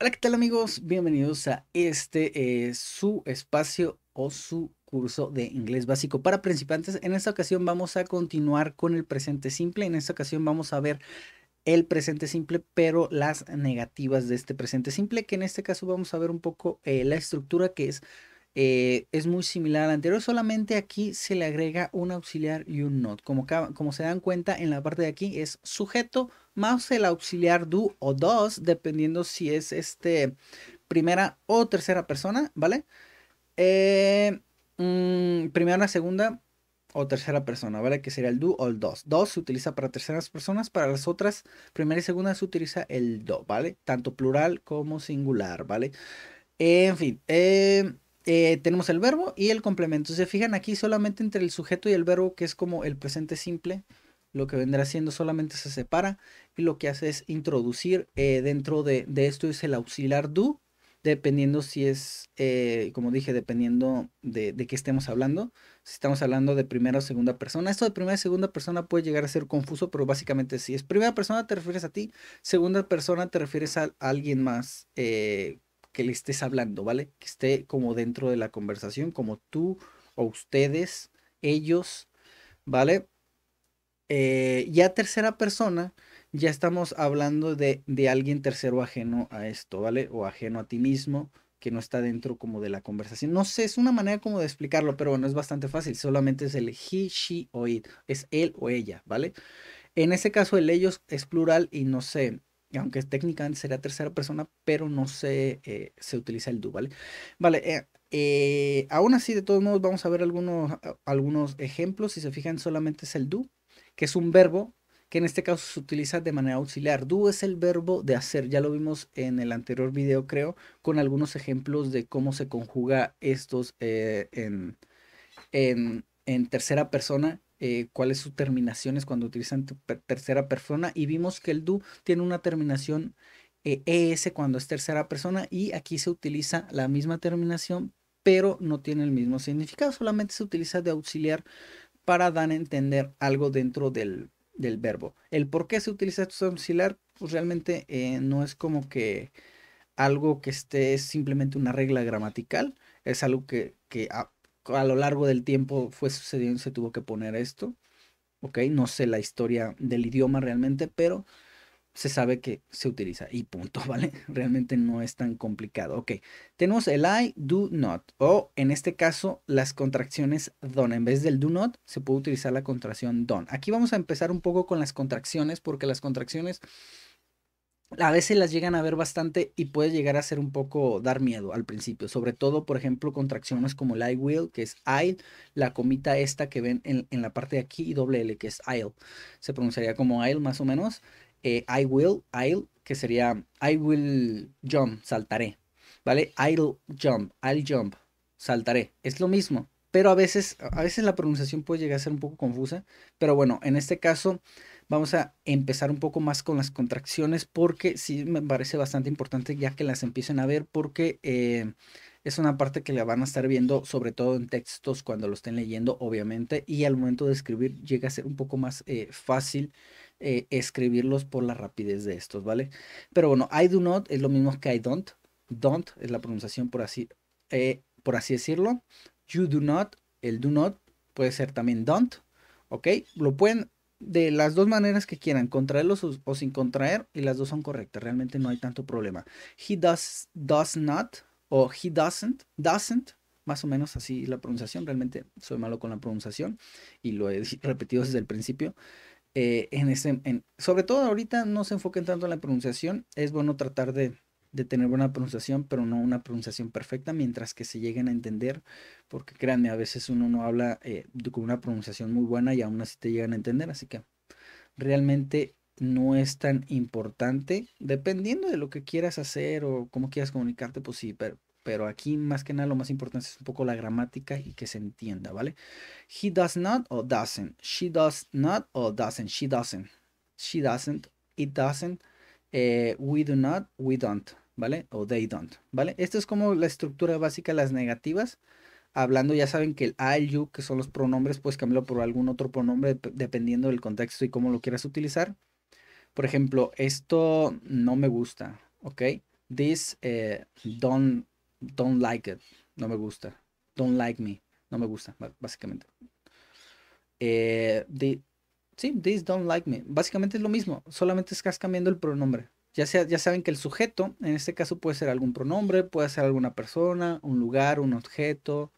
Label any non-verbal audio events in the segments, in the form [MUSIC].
Hola, ¿qué tal amigos? Bienvenidos a este eh, su espacio o su curso de inglés básico para principiantes. En esta ocasión vamos a continuar con el presente simple. En esta ocasión vamos a ver el presente simple, pero las negativas de este presente simple, que en este caso vamos a ver un poco eh, la estructura que es eh, es muy similar al anterior, solamente aquí se le agrega un auxiliar y un not. Como, como se dan cuenta en la parte de aquí es sujeto más el auxiliar do o dos, dependiendo si es este primera o tercera persona, ¿vale? Eh, mm, primera, segunda o tercera persona, ¿vale? Que sería el do o el dos. Dos se utiliza para terceras personas, para las otras, primera y segunda se utiliza el do, ¿vale? Tanto plural como singular, ¿vale? En fin, eh, eh, tenemos el verbo y el complemento. Se fijan aquí solamente entre el sujeto y el verbo, que es como el presente simple, lo que vendrá siendo solamente se separa y lo que hace es introducir eh, dentro de, esto es el auxiliar do, dependiendo si es, eh, como dije, dependiendo de, de qué estemos hablando, si estamos hablando de primera o segunda persona. Esto de primera y segunda persona puede llegar a ser confuso, pero básicamente si es primera persona te refieres a ti, segunda persona te refieres a alguien más, que le estés hablando, ¿vale? Que esté como dentro de la conversación, como tú o ustedes, ellos, ¿vale? Eh, ya tercera persona, ya estamos hablando de, de, alguien tercero ajeno a esto, ¿vale? O ajeno a ti mismo, que no está dentro como de la conversación. No sé, es una manera como de explicarlo, pero bueno, es bastante fácil. Solamente es el he, she o it. Es él o ella, ¿vale? En ese caso, el ellos es plural y no sé, aunque técnicamente sería tercera persona, pero no se, eh, se utiliza el do, ¿vale? Vale, eh, eh, aún así, de todos modos, vamos a ver algunos, algunos ejemplos. Si se fijan, solamente es el do, que es un verbo que en este caso se utiliza de manera auxiliar. Do es el verbo de hacer, ya lo vimos en el anterior video, creo, con algunos ejemplos de cómo se conjuga estos en, en, en tercera persona eh, cuáles sus terminaciones cuando utilizan tercera persona y vimos que el do tiene una terminación es eh, e cuando es tercera persona y aquí se utiliza la misma terminación pero no tiene el mismo significado, solamente se utiliza de auxiliar para dar a entender algo dentro del, verbo. El por qué se utiliza este auxiliar pues realmente eh, no es como que algo que esté simplemente una regla gramatical, es algo que, que ah, a lo largo del tiempo fue sucediendo se tuvo que poner esto. Ok, no sé la historia del idioma realmente, pero se sabe que se utiliza y punto, [LAUGHS] ¿vale? Realmente no es tan complicado. Ok, tenemos el I, do not, o en este caso las contracciones don. En vez del do not, se puede utilizar la contracción don. Aquí vamos a empezar un poco con las contracciones, porque las contracciones a veces las llegan a ver bastante y puede llegar a ser un poco dar miedo al principio, sobre todo, por ejemplo, contracciones como el I will, que es I, la comita esta que ven en, la parte de aquí y doble L, que es I'll, se pronunciaría como I'll más o menos, eh, I will, I'll, que sería I will jump, saltaré, ¿vale? I'll jump, I'll jump, saltaré, es lo mismo, pero a veces, a veces la pronunciación puede llegar a ser un poco confusa, pero bueno, en este caso Vamos a empezar un poco más con las contracciones porque sí me parece bastante importante ya que las empiecen a ver porque eh, es una parte que la van a estar viendo sobre todo en textos cuando lo estén leyendo obviamente y al momento de escribir llega a ser un poco más eh, fácil. Eh, escribirlos por la rapidez de estos, ¿vale? Pero bueno, I do not es lo mismo que I don't. Don't es la pronunciación por así, por así decirlo. You do not, el do not puede ser también don't, ¿ok? Lo pueden de las dos maneras que quieran, contraerlos o, sin contraer, y las dos son correctas, realmente no hay tanto problema. He does, does not o he doesn't, doesn't, más o menos así la pronunciación, realmente soy malo con la pronunciación y lo he [LAUGHS] repetido desde el principio. Eh, en ese, sobre todo ahorita no se enfoquen tanto en la pronunciación, es bueno tratar de de tener buena pronunciación, pero no una pronunciación perfecta, mientras que se lleguen a entender, porque créanme, a veces uno no habla eh, con una pronunciación muy buena y aún así te llegan a entender, así que realmente no es tan importante, dependiendo de lo que quieras hacer o cómo quieras comunicarte, pues sí, pero, pero aquí más que nada lo más importante es un poco la gramática y que se entienda, ¿vale? He does not o doesn't. She does not o doesn't. She doesn't. She doesn't. It doesn't. Eh, we do not, we don't, ¿vale? O they don't, ¿vale? Esta es como la estructura básica de las negativas. Hablando, ya saben que el I, you, que son los pronombres, puedes cambiarlo por algún otro pronombre dependiendo del contexto y cómo lo quieras utilizar. Por ejemplo, esto no me gusta, ¿ok? This eh, don't, don't like it, no me gusta. Don't like me, no me gusta, básicamente. Eh, Sí, these don't like me. Básicamente es lo mismo, solamente estás cambiando el pronombre. Ya, sea, ya saben que el sujeto, en este caso, puede ser algún pronombre, puede ser alguna persona, un lugar, un objeto,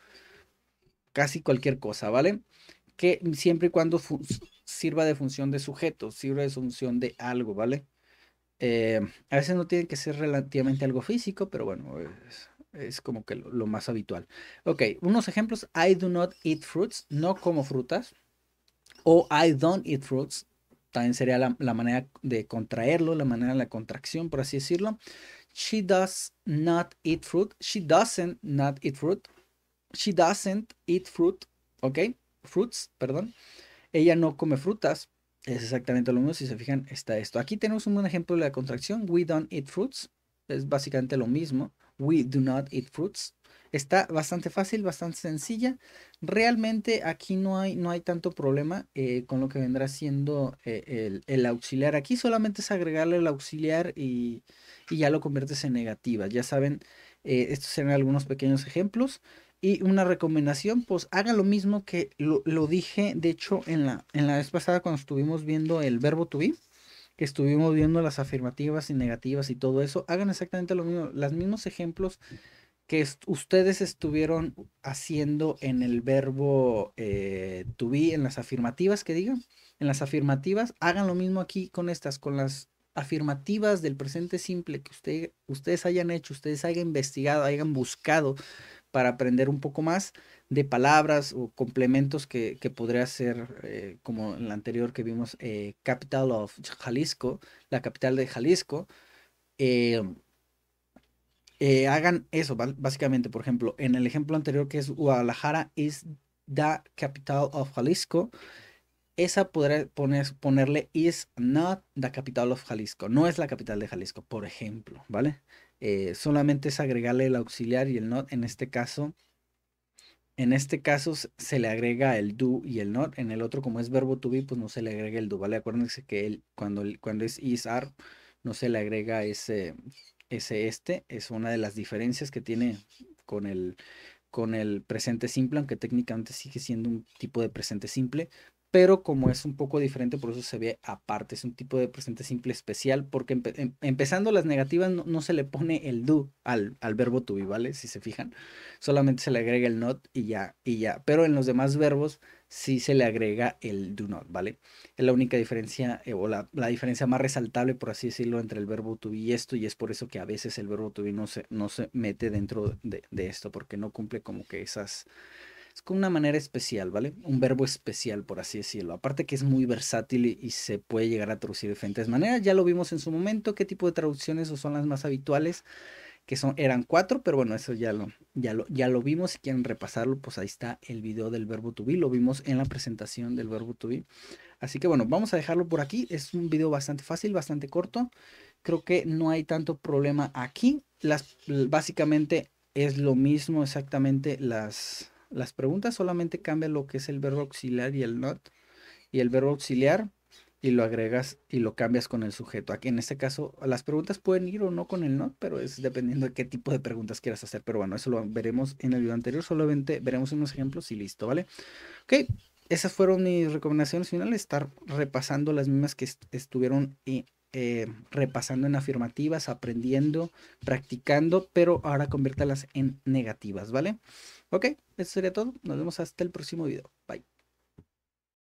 casi cualquier cosa, ¿vale? Que siempre y cuando sirva de función de sujeto, sirva de función de algo, ¿vale? Eh, a veces no tiene que ser relativamente algo físico, pero bueno, es, como que lo, lo, más habitual. Ok, unos ejemplos. I do not eat fruits. No como frutas. O I don't eat fruits, también sería la, manera de contraerlo, la manera de la contracción, por así decirlo. She does not eat fruit. She doesn't not eat fruit. She doesn't eat fruit. ¿Ok? Fruits, perdón. Ella no come frutas. Es exactamente lo mismo. Si se fijan, está esto. Aquí tenemos un buen ejemplo de la contracción. We don't eat fruits. Es básicamente lo mismo. We Do Not Eat Fruits. Está bastante fácil, bastante sencilla. Realmente aquí no hay, no hay tanto problema eh, con lo que vendrá siendo eh, el, auxiliar. Aquí solamente es agregarle el auxiliar y, ya lo conviertes en negativa. Ya saben, eh, estos serán algunos pequeños ejemplos. Y una recomendación, pues haga lo mismo que lo, lo, dije, de hecho, en la, en la vez pasada cuando estuvimos viendo el verbo to be que estuvimos viendo las afirmativas y negativas y todo eso, hagan exactamente lo mismo, los mismos ejemplos que ustedes estuvieron haciendo en el verbo eh, to be, en las afirmativas que digan, en las afirmativas, hagan lo mismo aquí con estas, con las afirmativas del presente simple que ustedes hayan hecho, ustedes hayan investigado, hayan buscado, para aprender un poco más de palabras o complementos que, que podría ser, eh, como en la anterior que vimos, eh, Capital of Jalisco, la capital de Jalisco. Em, eh, hagan eso, básicamente, por ejemplo, en el ejemplo anterior que es Guadalajara is the capital of Jalisco, esa podría poner, ponerle is not the capital of Jalisco, no es la capital de Jalisco, por ejemplo, ¿vale? Eh, solamente es agregarle el auxiliar y el not. En este caso, en este caso se le agrega el do y el not. En el otro, como es verbo to be, pues no se le agrega el do, ¿vale? Acuérdense que cuando, cuando es is are, no se le agrega ese, ese este. Es una de las diferencias que tiene con el, con el presente simple, aunque técnicamente sigue siendo un tipo de presente simple, pero como es un poco diferente, por eso se ve aparte. Es un tipo de presente simple especial, porque em-, empezando las negativas no, se le pone el do al, al, verbo to be, ¿vale? Si se fijan, solamente se le agrega el not y ya, y ya. Pero en los demás verbos sí se le agrega el do not, ¿vale? Es la única diferencia eh, o la, la, diferencia más resaltable, por así decirlo, entre el verbo to be y esto, y es por eso que a veces el verbo to be no se, no se mete dentro de, de esto, porque no cumple como que esas es como una manera especial, ¿vale? Un verbo especial, por así decirlo. Aparte que es muy versátil y se puede llegar a traducir de diferentes maneras. Ya lo vimos en su momento, qué tipo de traducciones son las más habituales, que son, eran cuatro, pero bueno, eso ya lo, ya lo, ya lo vimos. Si quieren repasarlo, pues ahí está el video del verbo to be. Lo vimos en la presentación del verbo to be. Así que bueno, vamos a dejarlo por aquí. Es un video bastante fácil, bastante corto. Creo que no hay tanto problema aquí. Las, básicamente es lo mismo exactamente las las preguntas solamente cambia lo que es el verbo auxiliar y el not. Y el verbo auxiliar y lo agregas y lo cambias con el sujeto. Aquí en este caso las preguntas pueden ir o no con el not, pero es dependiendo de qué tipo de preguntas quieras hacer. Pero bueno, eso lo veremos en el video anterior. Solamente veremos unos ejemplos y listo, ¿vale? Ok, esas fueron mis recomendaciones finales. Estar repasando las mismas que estuvieron eh, repasando en afirmativas, aprendiendo, practicando, pero ahora conviértalas en negativas, ¿vale? Ok, eso sería todo. Nos vemos hasta el próximo video. Bye.